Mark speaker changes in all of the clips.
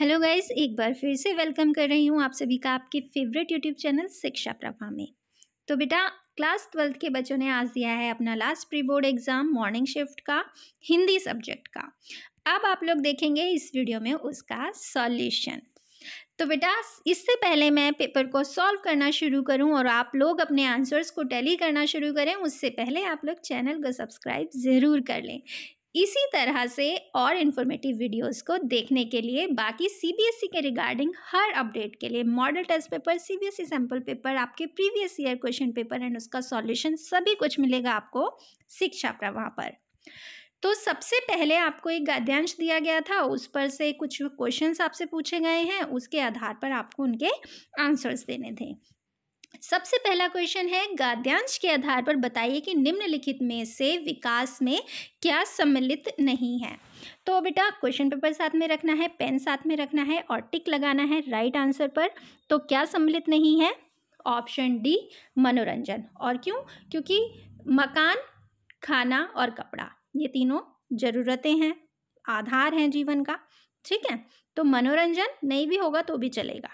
Speaker 1: hello guys एक बार फिर से वेलकम कर रही हूँ आप सभी का आपके फेवरेट यूट्यूब चैनल शिक्षा प्रभा में तो बेटा क्लास ट्वेल्थ के बच्चों ने आज दिया है अपना last pre board exam morning shift का हिंदी सब्जेक्ट का अब आप लोग देखेंगे इस वीडियो में उसका सॉल्यूशन तो बेटा इससे पहले मैं पेपर को सॉल्व करना शुरू करूं और आप लोग अपने आंसर्स को टैली करना शुरू करें उससे पहले आप लोग चैनल को सब्सक्राइब ज़रूर कर लें इसी तरह से और इन्फॉर्मेटिव वीडियोस को देखने के लिए बाकी सीबीएसई e के रिगार्डिंग हर अपडेट के लिए model test paper CBSE sample paper आपके previous year question paper and उसका सॉल्यूशन सभी कुछ मिलेगा आपको शिक्षा प्रवाह पर तो सबसे पहले आपको एक गाद्यांश दिया गया था उस पर से कुछ क्वेश्चंस आपसे पूछे गए हैं उसके आधार पर आपको उनके आंसर्स देने थे सबसे पहला क्वेश्चन है गाद्यांश के आधार पर बताइए कि निम्नलिखित में से विकास में क्या सम्मिलित नहीं है तो बेटा क्वेश्चन पेपर साथ में रखना है पेन साथ में रखना है और टिक लगाना है राइट आंसर पर तो क्या सम्मिलित नहीं है ऑप्शन डी मनोरंजन और क्यों क्योंकि मकान खाना और कपड़ा ये तीनों ज़रूरतें हैं आधार हैं जीवन का ठीक है तो मनोरंजन नहीं भी होगा तो भी चलेगा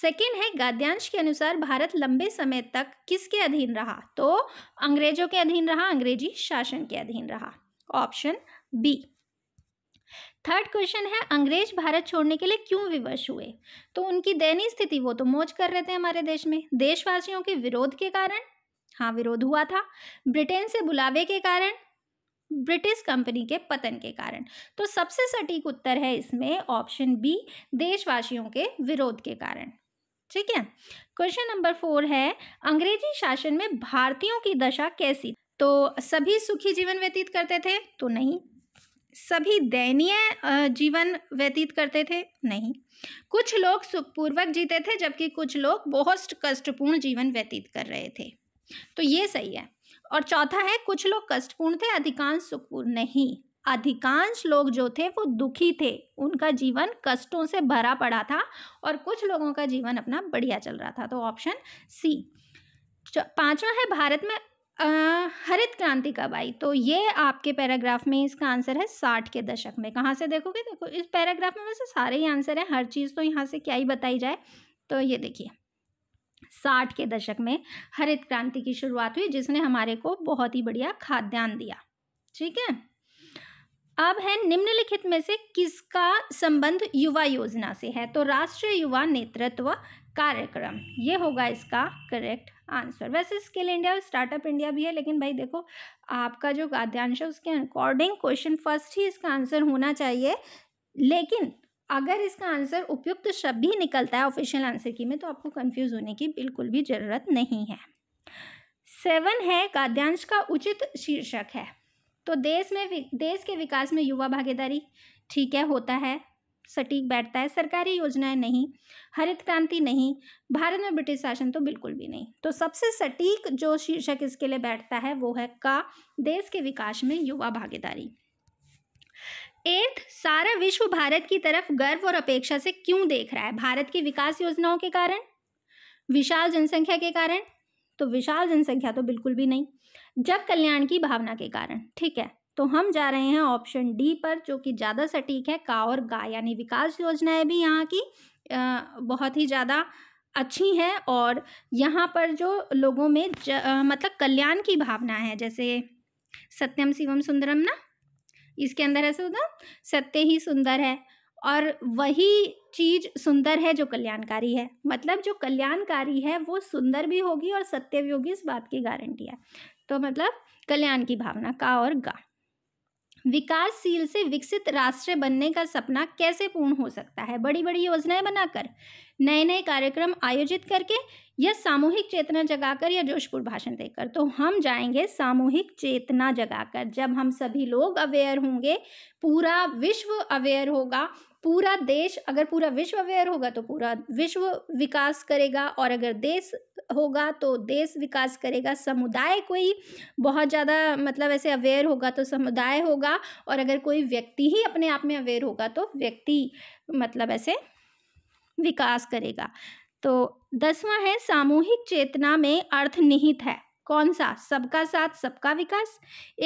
Speaker 1: सेकेंड है गाद्यांश के अनुसार भारत लंबे समय तक किसके अधीन रहा तो अंग्रेजों के अधीन रहा अंग्रेजी शासन के अधीन रहा ऑप्शन बी थर्ड क्वेश्चन है अंग्रेज भारत छोड़ने के लिए क्यों विवश हुए तो उनकी दयनीय स्थिति वो तो मौज कर रहे थे हमारे देश में देशवासियों के विरोध के कारण हाँ विरोध हुआ था ब्रिटेन से बुलावे के कारण ब्रिटिश कंपनी के पतन के कारण तो सबसे सटीक उत्तर है इसमें ऑप्शन बी देशवासियों के विरोध के कारण ठीक है क्वेश्चन नंबर फोर है अंग्रेजी शासन में भारतीयों की दशा कैसी तो सभी सुखी जीवन व्यतीत करते थे तो नहीं सभी दयनीय जीवन व्यतीत करते थे नहीं कुछ लोग सुखपूर्वक जीते थे जबकि कुछ लोग बहुत कष्टपूर्ण जीवन व्यतीत कर रहे थे तो ये सही है और चौथा है कुछ लोग कष्टपूर्ण थे अधिकांश सुखपूर्ण नहीं अधिकांश लोग जो थे वो दुखी थे उनका जीवन कष्टों से भरा पड़ा था और कुछ लोगों का जीवन अपना बढ़िया चल रहा था तो ऑप्शन सी पांचवा है भारत में आ, हरित क्रांति कब आई तो ये आपके पैराग्राफ में इसका आंसर है साठ के दशक में कहाँ से देखोगे देखो इस पैराग्राफ में वैसे सारे ही आंसर हैं हर चीज़ तो यहाँ से क्या ही बताई जाए तो ये देखिए साठ के दशक में हरित क्रांति की शुरुआत हुई जिसने हमारे को बहुत ही बढ़िया खाद्यान्न दिया ठीक है अब है निम्नलिखित में से किसका संबंध युवा योजना से है तो राष्ट्रीय युवा नेतृत्व कार्यक्रम ये होगा इसका करेक्ट आंसर वैसे स्किल इंडिया और स्टार्टअप इंडिया भी है लेकिन भाई देखो आपका जो गाद्यांश है उसके अकॉर्डिंग क्वेश्चन फर्स्ट ही इसका आंसर होना चाहिए लेकिन अगर इसका आंसर उपयुक्त शब्द ही निकलता है ऑफिशियल आंसर की में तो आपको कंफ्यूज होने की बिल्कुल भी ज़रूरत नहीं है सेवन है गाद्यांश का उचित शीर्षक है तो देश में देश के विकास में युवा भागीदारी ठीक है होता है सटीक बैठता है सरकारी योजनाएं नहीं हरित क्रांति नहीं भारत में ब्रिटिश शासन तो बिल्कुल भी नहीं तो सबसे सटीक जो शीर्षक इसके लिए बैठता है वो है का देश के विकास में युवा भागीदारी एट सारा विश्व भारत की तरफ गर्व और अपेक्षा से क्यों देख रहा है भारत की विकास योजनाओं के कारण विशाल जनसंख्या के कारण तो विशाल जनसंख्या तो बिल्कुल भी नहीं जग कल्याण की भावना के कारण ठीक है तो हम जा रहे हैं ऑप्शन डी पर जो कि ज़्यादा सटीक है का और गा यानी विकास योजनाएं भी यहाँ की बहुत ही ज़्यादा अच्छी हैं और यहाँ पर जो लोगों में ज, मतलब कल्याण की भावना है जैसे सत्यम शिवम सुंदरम ना इसके अंदर है सुधा सत्य ही सुंदर है और वही चीज़ सुंदर है जो कल्याणकारी है मतलब जो कल्याणकारी है वो सुंदर भी होगी और सत्य भी होगी इस बात की गारंटी है तो मतलब कल्याण की भावना का और गा विकासशील से विकसित राष्ट्र बनने का सपना कैसे पूर्ण हो सकता है बड़ी बड़ी योजनाएं बनाकर नए नए कार्यक्रम आयोजित करके या सामूहिक चेतना जगाकर या जोशपुर भाषण देकर तो हम जाएंगे सामूहिक चेतना जगाकर जब हम सभी लोग अवेयर होंगे पूरा विश्व अवेयर होगा पूरा देश अगर पूरा विश्व अवेयर होगा तो पूरा विश्व विकास करेगा और अगर देश होगा तो देश विकास करेगा समुदाय कोई बहुत ज़्यादा मतलब ऐसे अवेयर होगा तो समुदाय होगा और अगर कोई व्यक्ति ही अपने आप में अवेयर होगा तो व्यक्ति मतलब ऐसे विकास करेगा तो दसवां है सामूहिक चेतना में अर्थ निहित है कौन सा सबका साथ सबका विकास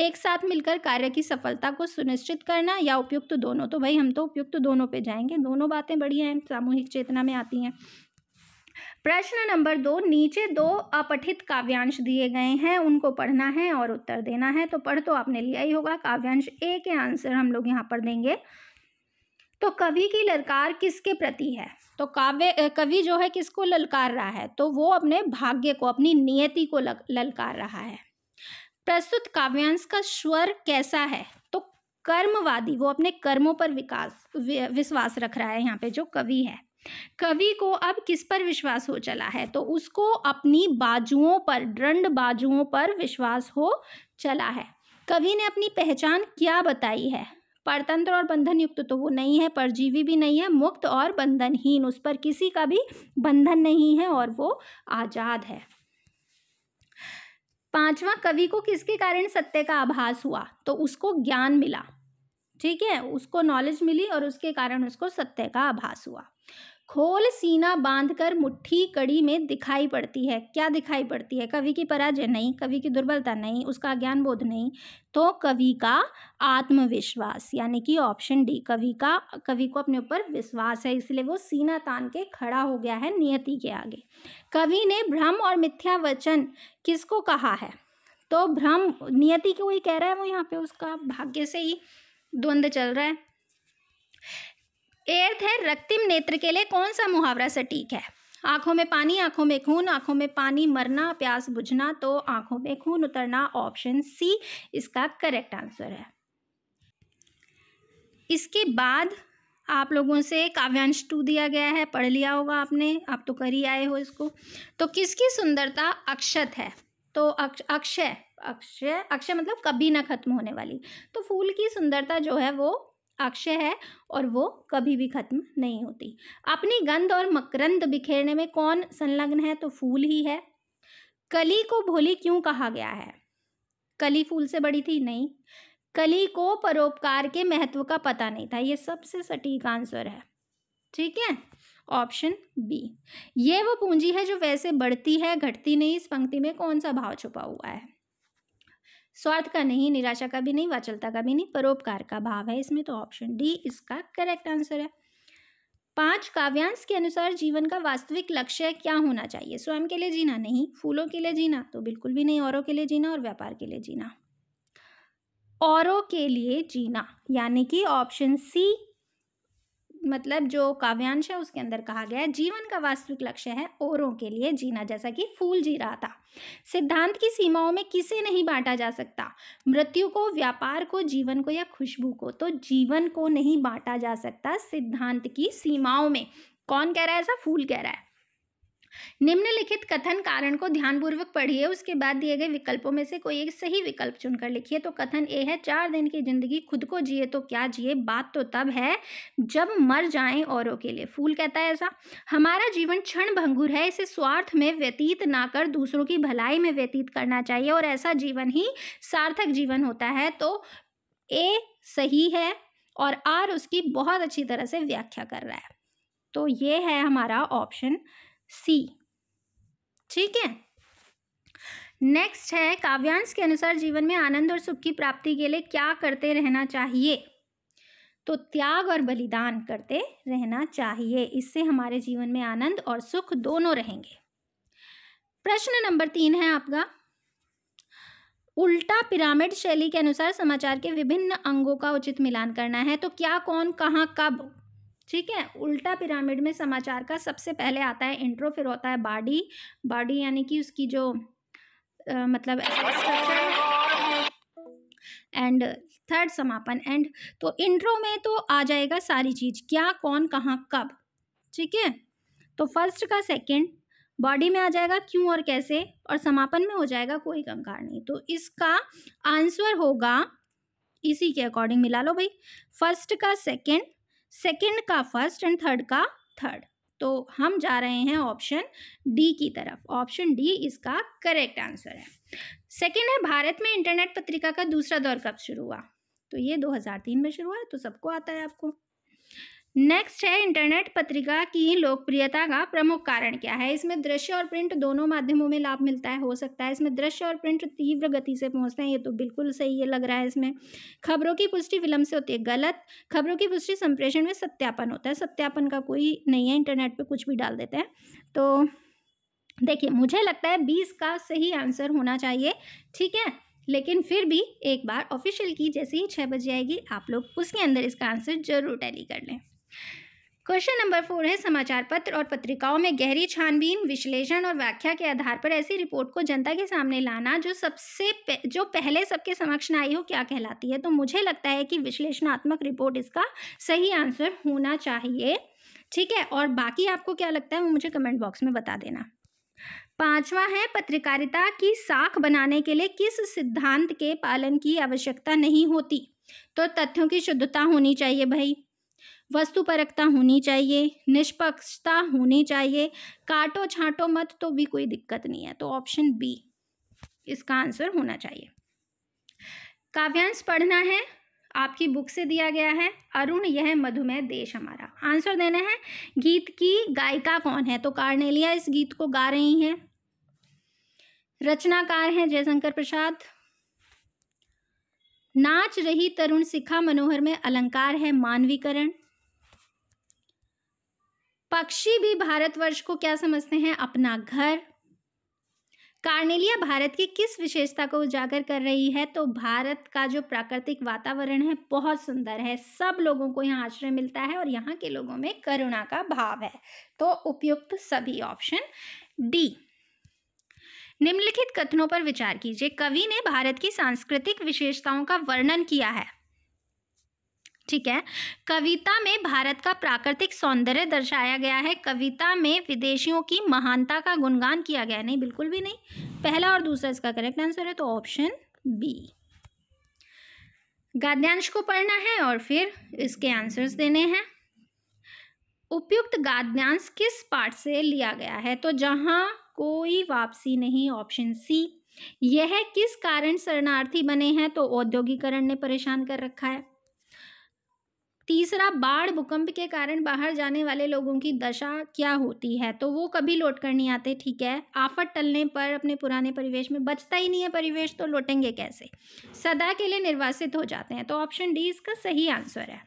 Speaker 1: एक साथ मिलकर कार्य की सफलता को सुनिश्चित करना या उपयुक्त तो दोनों तो भाई हम तो उपयुक्त तो दोनों पे जाएंगे दोनों बातें बढ़िया हैं सामूहिक चेतना में आती हैं प्रश्न नंबर दो नीचे दो अपठित काव्यांश दिए गए हैं उनको पढ़ना है और उत्तर देना है तो पढ़ तो आपने लिया ही होगा काव्यांश ए के आंसर हम लोग यहाँ पर देंगे तो कवि की ललकार किसके प्रति है तो काव्य कवि जो है किसको ललकार रहा है तो वो अपने भाग्य को अपनी नियति को ललकार रहा है प्रस्तुत काव्यांश का स्वर कैसा है तो कर्मवादी वो अपने कर्मों पर विकास विश्वास रख रहा है यहाँ पे जो कवि है कवि को अब किस पर विश्वास हो चला है तो उसको अपनी बाजुओं पर दंड बाजुओं पर विश्वास हो चला है कवि ने अपनी पहचान क्या बताई है परतंत्र और बंधन युक्त तो वो नहीं है परजीवी भी नहीं है मुक्त और बंधनहीन उस पर किसी का भी बंधन नहीं है और वो आज़ाद है पांचवा कवि को किसके कारण सत्य का आभास हुआ तो उसको ज्ञान मिला ठीक है उसको नॉलेज मिली और उसके कारण उसको सत्य का आभास हुआ खोल सीना बांधकर मुट्ठी कड़ी में दिखाई पड़ती है क्या दिखाई पड़ती है कवि की पराजय नहीं कवि की दुर्बलता नहीं उसका ज्ञान बोध नहीं तो कवि का आत्मविश्वास यानी कि ऑप्शन डी कवि का कवि को अपने ऊपर विश्वास है इसलिए वो सीना तान के खड़ा हो गया है नियति के आगे कवि ने भ्रम और मिथ्या वचन किसको कहा है तो भ्रम नियति को ही कह रहा है वो यहाँ पे उसका भाग्य से ही द्वंद्व चल रहा है एर्थ है रक्तिम नेत्र के लिए कौन सा मुहावरा सटीक है आंखों में पानी आंखों में खून आंखों में पानी मरना प्यास बुझना तो आंखों में खून उतरना ऑप्शन सी इसका करेक्ट आंसर है इसके बाद आप लोगों से काव्यांश टू दिया गया है पढ़ लिया होगा आपने आप तो कर ही आए हो इसको तो किसकी सुंदरता अक्षत है तो अक्षय अक्षय अक्षय मतलब कभी ना खत्म होने वाली तो फूल की सुंदरता जो है वो अक्षय है और वो कभी भी खत्म नहीं होती अपनी गंध और मकरंद बिखेरने में कौन संलग्न है तो फूल ही है कली को भोली क्यों कहा गया है कली फूल से बड़ी थी नहीं कली को परोपकार के महत्व का पता नहीं था ये सबसे सटीक आंसर है ठीक है ऑप्शन बी ये वो पूंजी है जो वैसे बढ़ती है घटती नहीं इस पंक्ति में कौन सा भाव छुपा हुआ है स्वार्थ का नहीं निराशा का भी नहीं वाचलता का भी नहीं परोपकार का भाव है इसमें तो ऑप्शन डी इसका करेक्ट आंसर है पांच काव्यांश के अनुसार जीवन का वास्तविक लक्ष्य क्या होना चाहिए स्वयं के लिए जीना नहीं फूलों के लिए जीना तो बिल्कुल भी नहीं औरों के लिए जीना और व्यापार के लिए जीना औरों के लिए जीना यानी कि ऑप्शन सी मतलब जो काव्यांश है उसके अंदर कहा गया है जीवन का वास्तविक लक्ष्य है औरों के लिए जीना जैसा कि फूल जी रहा था सिद्धांत की सीमाओं में किसे नहीं बांटा जा सकता मृत्यु को व्यापार को जीवन को या खुशबू को तो जीवन को नहीं बांटा जा सकता सिद्धांत की सीमाओं में कौन कह रहा है ऐसा फूल कह रहा है निम्नलिखित कथन कारण को ध्यानपूर्वक पढ़िए उसके बाद दिए गए विकल्पों में से कोई एक सही विकल्प चुनकर लिखिए तो कथन ए है चार दिन की जिंदगी खुद को जिए तो क्या जिए बात तो तब है जब मर जाएं औरों के लिए फूल कहता है ऐसा हमारा जीवन क्षण भंगुर है इसे स्वार्थ में व्यतीत ना कर दूसरों की भलाई में व्यतीत करना चाहिए और ऐसा जीवन ही सार्थक जीवन होता है तो ए सही है और आर उसकी बहुत अच्छी तरह से व्याख्या कर रहा है तो ये है हमारा ऑप्शन सी ठीक है नेक्स्ट है काव्यांश के अनुसार जीवन में आनंद और सुख की प्राप्ति के लिए क्या करते रहना चाहिए तो त्याग और बलिदान करते रहना चाहिए इससे हमारे जीवन में आनंद और सुख दोनों रहेंगे प्रश्न नंबर तीन है आपका उल्टा पिरामिड शैली के अनुसार समाचार के विभिन्न अंगों का उचित मिलान करना है तो क्या कौन कहाँ कब ठीक है उल्टा पिरामिड में समाचार का सबसे पहले आता है इंट्रो फिर होता है बॉडी बॉडी यानी कि उसकी जो आ, मतलब एंड थर्ड समापन एंड तो इंट्रो में तो आ जाएगा सारी चीज़ क्या कौन कहाँ कब ठीक है तो फर्स्ट का सेकंड बॉडी में आ जाएगा क्यों और कैसे और समापन में हो जाएगा कोई कंकार नहीं तो इसका आंसर होगा इसी के अकॉर्डिंग मिला लो भाई फर्स्ट का सेकंड सेकेंड का फर्स्ट एंड थर्ड का थर्ड तो हम जा रहे हैं ऑप्शन डी की तरफ ऑप्शन डी इसका करेक्ट आंसर है सेकेंड है भारत में इंटरनेट पत्रिका का दूसरा दौर कब शुरू हुआ तो ये 2003 में शुरू हुआ है तो सबको आता है आपको नेक्स्ट है इंटरनेट पत्रिका की लोकप्रियता का प्रमुख कारण क्या है इसमें दृश्य और प्रिंट दोनों माध्यमों में लाभ मिलता है हो सकता है इसमें दृश्य और प्रिंट तीव्र गति से पहुंचते हैं ये तो बिल्कुल सही है लग रहा है इसमें खबरों की पुष्टि विलंब से होती है गलत खबरों की पुष्टि संप्रेषण में सत्यापन होता है सत्यापन का कोई नहीं है इंटरनेट पर कुछ भी डाल देते हैं तो देखिए मुझे लगता है बीस का सही आंसर होना चाहिए ठीक है लेकिन फिर भी एक बार ऑफिशियल की जैसे ही छः बजे आएगी आप लोग उसके अंदर इसका आंसर जरूर टैली कर लें क्वेश्चन नंबर फोर है समाचार पत्र और पत्रिकाओं में गहरी छानबीन विश्लेषण और व्याख्या के आधार पर ऐसी रिपोर्ट को जनता के सामने लाना जो सबसे पे, जो पहले सबके समक्ष आई हो क्या कहलाती है तो मुझे लगता है कि विश्लेषणात्मक रिपोर्ट इसका सही आंसर होना चाहिए ठीक है और बाकी आपको क्या लगता है वो मुझे कमेंट बॉक्स में बता देना पांचवा है पत्रकारिता की साख बनाने के लिए किस सिद्धांत के पालन की आवश्यकता नहीं होती तो तथ्यों की शुद्धता होनी चाहिए भाई वस्तुपरकता होनी चाहिए निष्पक्षता होनी चाहिए काटो छांटो मत तो भी कोई दिक्कत नहीं है तो ऑप्शन बी इसका आंसर होना चाहिए काव्यांश पढ़ना है आपकी बुक से दिया गया है अरुण यह मधुमेह देश हमारा आंसर देना है गीत की गायिका कौन है तो कार्नेलिया इस गीत को गा रही हैं रचनाकार हैं जयशंकर प्रसाद नाच रही तरुण शिखा मनोहर में अलंकार है मानवीकरण पक्षी भी भारतवर्ष को क्या समझते हैं अपना घर कार्नेलिया भारत की किस विशेषता को उजागर कर रही है तो भारत का जो प्राकृतिक वातावरण है बहुत सुंदर है सब लोगों को यहाँ आश्रय मिलता है और यहाँ के लोगों में करुणा का भाव है तो उपयुक्त सभी ऑप्शन डी निम्नलिखित कथनों पर विचार कीजिए कवि ने भारत की सांस्कृतिक विशेषताओं का वर्णन किया है ठीक है कविता में भारत का प्राकृतिक सौंदर्य दर्शाया गया है कविता में विदेशियों की महानता का गुणगान किया गया नहीं बिल्कुल भी नहीं पहला और दूसरा इसका करेक्ट आंसर है तो ऑप्शन बी गाद्यांश को पढ़ना है और फिर इसके आंसर्स देने हैं उपयुक्त गाद्यांश किस पार्ट से लिया गया है तो जहाँ कोई वापसी नहीं ऑप्शन सी यह किस कारण शरणार्थी बने हैं तो औद्योगिकरण ने परेशान कर रखा है तीसरा बाढ़ भूकंप के कारण बाहर जाने वाले लोगों की दशा क्या होती है तो वो कभी लौट कर नहीं आते ठीक है आफत टलने पर अपने पुराने परिवेश में बचता ही नहीं है परिवेश तो लौटेंगे कैसे सदा के लिए निर्वासित हो जाते हैं तो ऑप्शन डी इसका सही आंसर है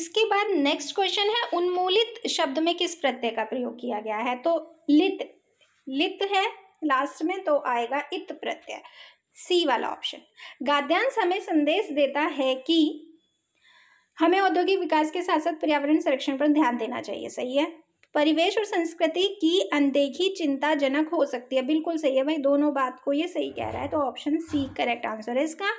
Speaker 1: इसके बाद नेक्स्ट क्वेश्चन है उन्मूलित शब्द में किस प्रत्यय का प्रयोग किया गया है तो लित लित है लास्ट में तो आएगा इत प्रत्यय सी वाला ऑप्शन गाद्यांश हमें संदेश देता है कि हमें औद्योगिक विकास के साथ साथ पर्यावरण संरक्षण पर ध्यान देना चाहिए सही है परिवेश और संस्कृति की अनदेखी चिंताजनक हो सकती है बिल्कुल सही है भाई दोनों बात को ये सही कह रहा है तो ऑप्शन सी करेक्ट आंसर है इसका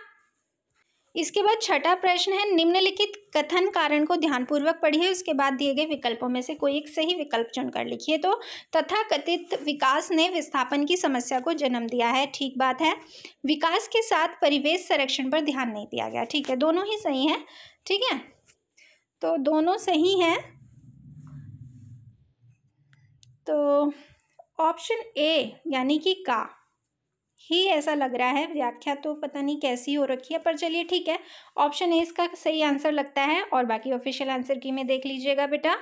Speaker 1: इसके बाद छठा प्रश्न है निम्नलिखित कथन कारण को ध्यानपूर्वक पढ़िए उसके बाद दिए गए विकल्पों में से कोई एक सही विकल्प चुनकर लिखिए तो तथा कथित विकास ने विस्थापन की समस्या को जन्म दिया है ठीक बात है विकास के साथ परिवेश संरक्षण पर ध्यान नहीं दिया गया ठीक है दोनों ही सही हैं ठीक है तो दोनों सही हैं तो ऑप्शन ए यानी कि का ही ऐसा लग रहा है व्याख्या तो पता नहीं कैसी हो रखी है पर चलिए ठीक है ऑप्शन ए इसका सही आंसर लगता है और बाकी ऑफिशियल आंसर की में देख लीजिएगा बेटा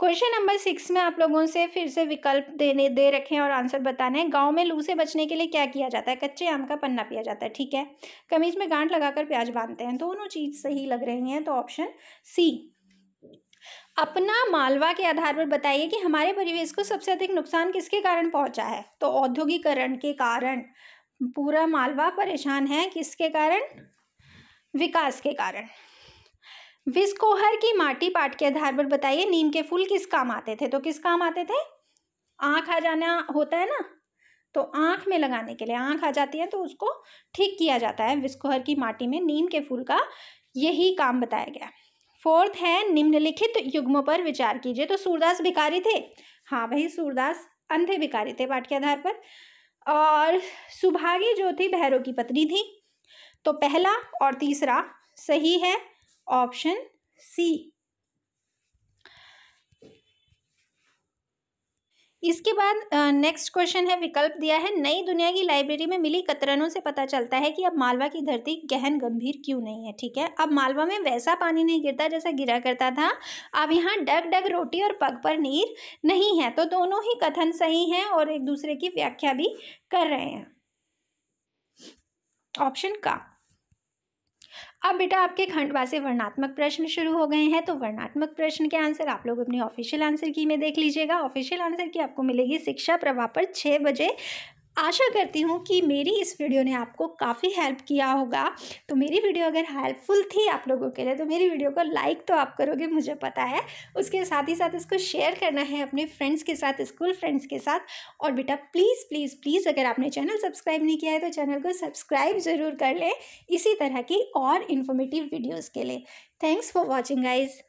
Speaker 1: क्वेश्चन नंबर सिक्स में आप लोगों से फिर से विकल्प देने दे रखे हैं और आंसर बताने हैं गांव में लू से बचने के लिए क्या किया जाता है कच्चे आम का पन्ना पिया जाता है ठीक है कमीज में गांठ लगाकर प्याज बांधते हैं दोनों चीज़ सही लग रही हैं तो ऑप्शन सी अपना मालवा के आधार पर बताइए कि हमारे परिवेश को सबसे अधिक नुकसान किसके कारण पहुंचा है तो औद्योगिकरण के कारण पूरा मालवा परेशान है किसके कारण विकास के कारण विस्कोहर की माटी पाट के आधार पर बताइए नीम के फूल किस काम आते थे तो किस काम आते थे आँख आ जाना होता है ना तो आँख में लगाने के लिए आँख आ जाती है तो उसको ठीक किया जाता है विस्कोहर की माटी में नीम के फूल का यही काम बताया गया फोर्थ है निम्नलिखित युग्मों पर विचार कीजिए तो सूरदास भिकारी थे हाँ भाई सूरदास अंधे भिकारी थे पाठ के आधार पर और सुभागी जो थी भैरों की पत्नी थी तो पहला और तीसरा सही है ऑप्शन सी इसके बाद नेक्स्ट क्वेश्चन है विकल्प दिया है नई दुनिया की लाइब्रेरी में मिली कतरनों से पता चलता है कि अब मालवा की धरती गहन गंभीर क्यों नहीं है ठीक है अब मालवा में वैसा पानी नहीं गिरता जैसा गिरा करता था अब यहाँ डग डग रोटी और पग पर नीर नहीं है तो दोनों ही कथन सही हैं और एक दूसरे की व्याख्या भी कर रहे हैं ऑप्शन का अब बेटा आपके खंडवा से वर्णात्मक प्रश्न शुरू हो गए हैं तो वर्णात्मक प्रश्न के आंसर आप लोग अपनी ऑफिशियल आंसर की में देख लीजिएगा ऑफिशियल आंसर की आपको मिलेगी शिक्षा प्रभा पर छः बजे आशा करती हूँ कि मेरी इस वीडियो ने आपको काफ़ी हेल्प किया होगा तो मेरी वीडियो अगर हेल्पफुल थी आप लोगों के लिए तो मेरी वीडियो को लाइक तो आप करोगे मुझे पता है उसके साथ ही साथ इसको शेयर करना है अपने फ्रेंड्स के साथ स्कूल फ्रेंड्स के साथ और बेटा प्लीज़ प्लीज़ प्लीज़ अगर आपने चैनल सब्सक्राइब नहीं किया है तो चैनल को सब्सक्राइब ज़रूर कर लें इसी तरह की और इन्फॉर्मेटिव वीडियोज़ के लिए थैंक्स फॉर वॉचिंग गाइज़